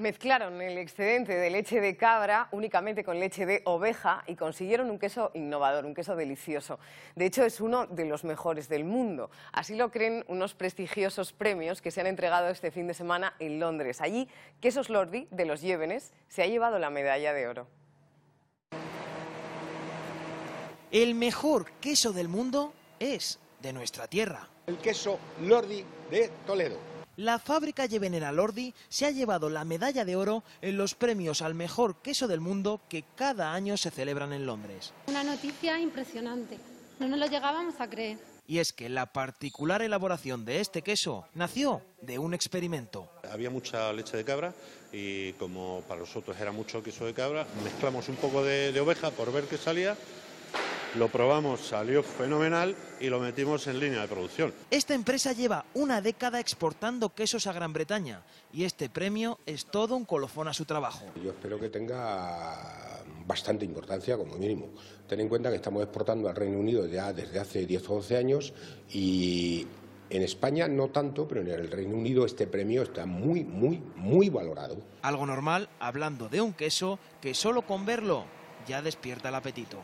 Mezclaron el excedente de leche de cabra únicamente con leche de oveja y consiguieron un queso innovador, un queso delicioso. De hecho, es uno de los mejores del mundo. Así lo creen unos prestigiosos premios que se han entregado este fin de semana en Londres. Allí, Quesos Lordi, de los Llévenes, se ha llevado la medalla de oro. El mejor queso del mundo es de nuestra tierra. El queso Lordi de Toledo la fábrica Yevenera Lordi se ha llevado la medalla de oro en los premios al mejor queso del mundo que cada año se celebran en Londres. Una noticia impresionante. No nos lo llegábamos a creer. Y es que la particular elaboración de este queso nació de un experimento. Había mucha leche de cabra y como para nosotros era mucho queso de cabra, mezclamos un poco de, de oveja por ver qué salía lo probamos, salió fenomenal y lo metimos en línea de producción. Esta empresa lleva una década exportando quesos a Gran Bretaña y este premio es todo un colofón a su trabajo. Yo espero que tenga bastante importancia como mínimo. Ten en cuenta que estamos exportando al Reino Unido ya desde hace 10 o 11 años y en España no tanto, pero en el Reino Unido este premio está muy, muy, muy valorado. Algo normal hablando de un queso que solo con verlo ya despierta el apetito.